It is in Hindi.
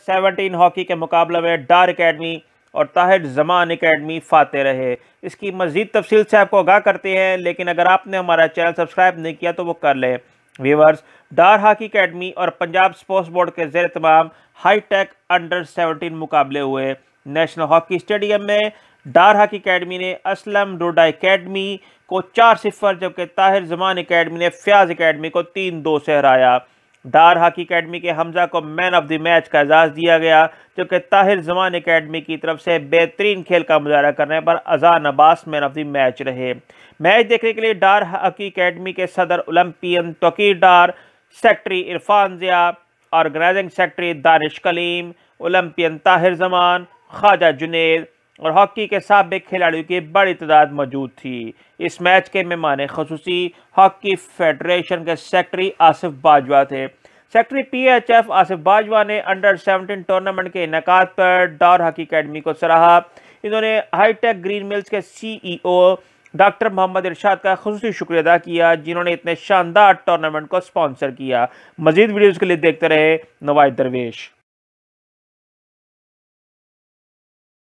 सेवनटीन हॉकी के मुकाबले में डार अकेडमी और ताहिर जमान अकेडमी फाते रहे इसकी मज़ीद तफसील से आपको आगाह करते हैं लेकिन अगर आपने हमारा चैनल सब्सक्राइब नहीं किया तो वो कर लें व्यूवर्स डार हॉकी अकेडमी और पंजाब स्पोर्ट्स बोर्ड के जेर तमाम हाई टेक अंडर सेवनटीन मुकाबले हुए नेशनल हॉकी स्टेडियम में डार हॉकी अकेडमी ने असलम डोडा अकेडमी को चार सिफर जबकि ताहिर जमान अकेडमी ने फ्याज अकेडमी को तीन दो से हराया दार हॉकी अकेडमी के हमजा को मैन ऑफ द मैच का एजाज़ दिया गया जो कि ताहिर जमान अकेडमी की तरफ से बेहतरीन खेल का मुजाहरा करने पर Azan Abbas man of the match रहे मैच देखने के लिए डार हॉकी अकेडमी के सदर olympian Tauqir Dar secretary Irfan Zia organising secretary Danish Kaleem olympian Tahir Zaman Khawaja Junaid और हॉकी के सबक खिलाड़ियों की बड़ी तादाद मौजूद थी इस मैच के मेहमान खसूसी हॉकी फेडरेशन के सेक्रटरी आसिफ बाजवा थे secretary P H F Asif Bajwa ने अंडर सेवनटीन टूर्नामेंट के इनका पर डॉर हॉकी अकेडमी को सराहा इन्होंने हाईटेक ग्रीन मिल्स के सी ई ओ डॉक्टर मोहम्मद इरशाद का खसूस शुक्रिया अदा किया जिन्होंने इतने शानदार टूर्नामेंट को स्पॉन्सर किया मजीद वीडियोज़ के लिए देखते रहे नवाज दरवेश